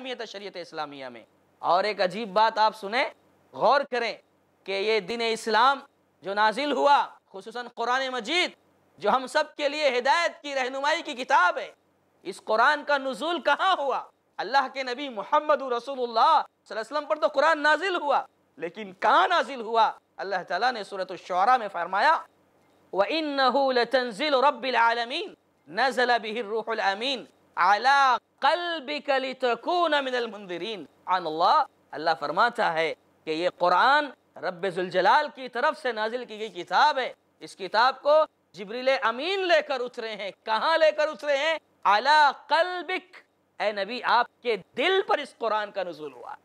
अहमियत है शरीत इस्लामिया में और एक अजीब बात आप सुने गौर करें कि ये दिन इस्लाम जो नाजिल हुआ खसूस कुरान मजीद जो हम सब के लिए हिदायत की रहनुमाई की किताब है इस कुरान का नजूल कहाँ हुआ अल्लाह के नबी मोहम्मद रसोल्लाम पर तो कुरान नाजिल हुआ लेकिन कहाँ नाजिल हुआ अल्लाह तला ने सूरत शरा में फरमाया व इन तंजिल रबालमीन नज़ल बिहिर रूहमीन अला कलबिकलितकूनमिनलमंदिरीन अल्लाह अल्लाह फरमाता है कि ये कुरान जलाल की तरफ से नाजिल की गई किताब है इस किताब को जिब्रील अमीन लेकर उतरे हैं कहाँ लेकर उतरे हैं अला कल्बिक ए नबी आपके दिल पर इस कुरान का नुज़ूल हुआ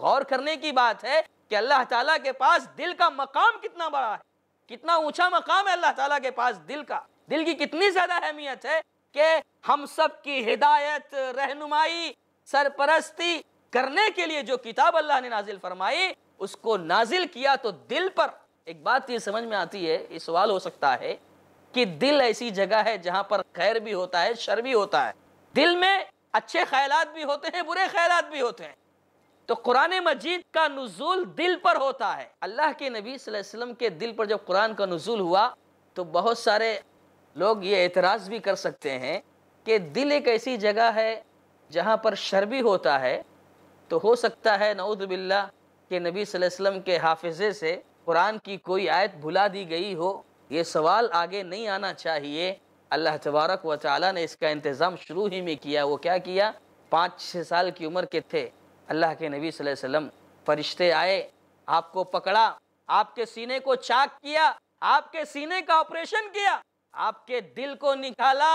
गौर करने की बात है कि अल्लाह ताला के पास दिल का मकाम कितना बड़ा है कितना ऊंचा मकाम है अल्लाह ताला के पास दिल का दिल की कितनी ज्यादा अहमियत है के हम सब की हिदायत रहनुमाई सरपरस्ती करने के लिए जो किताब अल्लाह ने नाजिल फरमाई उसको नाजिल किया तो दिल पर एक बात ये समझ में आती है ये सवाल हो सकता है कि दिल ऐसी जगह है जहां पर खैर भी होता है शर भी होता है दिल में अच्छे ख्याल भी होते हैं बुरे ख्याल भी होते हैं तो कुरान मजीद का नजूल दिल पर होता है अल्लाह के नबी वसल्लम के दिल पर जब कुरान का नजूल हुआ तो बहुत सारे लोग ये एतराज़ भी कर सकते हैं कि दिल एक ऐसी जगह है जहाँ पर शर भी होता है तो हो सकता है नऊदबिल्ला के नबी वसल्लम के हाफिज़े से कुरान की कोई आयत भुला दी गई हो ये सवाल आगे नहीं आना चाहिए अल्लाह तबारक व ताली ने इसका इंतज़ाम शुरू ही में किया वो क्या किया पाँच छः साल की उम्र के थे अल्लाह के नबी वसम फरिश्ते आए आपको पकड़ा आपके सीने को चाक किया आपके सीने का ऑपरेशन किया आपके दिल को निकाला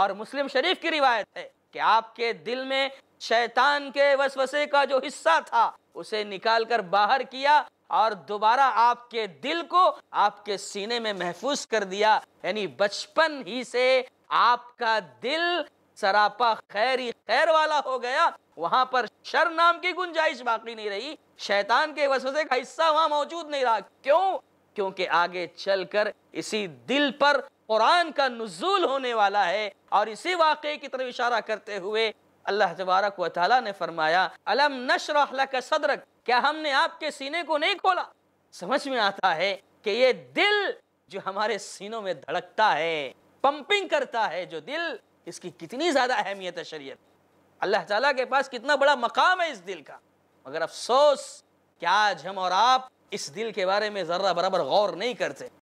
और मुस्लिम शरीफ की रिवायत है कि आपके दिल में शैतान के वसवसे का जो हिस्सा था उसे निकाल कर बाहर किया और दोबारा आपके दिल को आपके सीने में महफूज कर दिया यानी बचपन ही से आपका दिल सरापा खैर ही खैर वाला हो गया वहां पर शर नाम की गुंजाइश बाकी नहीं रही शैतान के वसवसे का हिस्सा वहां मौजूद नहीं रहा क्यों क्योंकि आगे चलकर इसी दिल पर कुरान का नजूल होने वाला है और इसी वाक़े की तरफ इशारा करते हुए अल्लाह तबारक व ताली ने फरमाया अलम सदरक क्या हमने आपके सीने को नहीं खोला समझ में आता है कि ये दिल जो हमारे सीनों में धड़कता है पंपिंग करता है जो दिल इसकी कितनी ज़्यादा अहमियत है शरीयत अल्लाह ताला के पास कितना बड़ा मकाम है इस दिल का मगर अफसोस कि आज हम और आप इस दिल के बारे में ज़र्रा बराबर गौर नहीं करते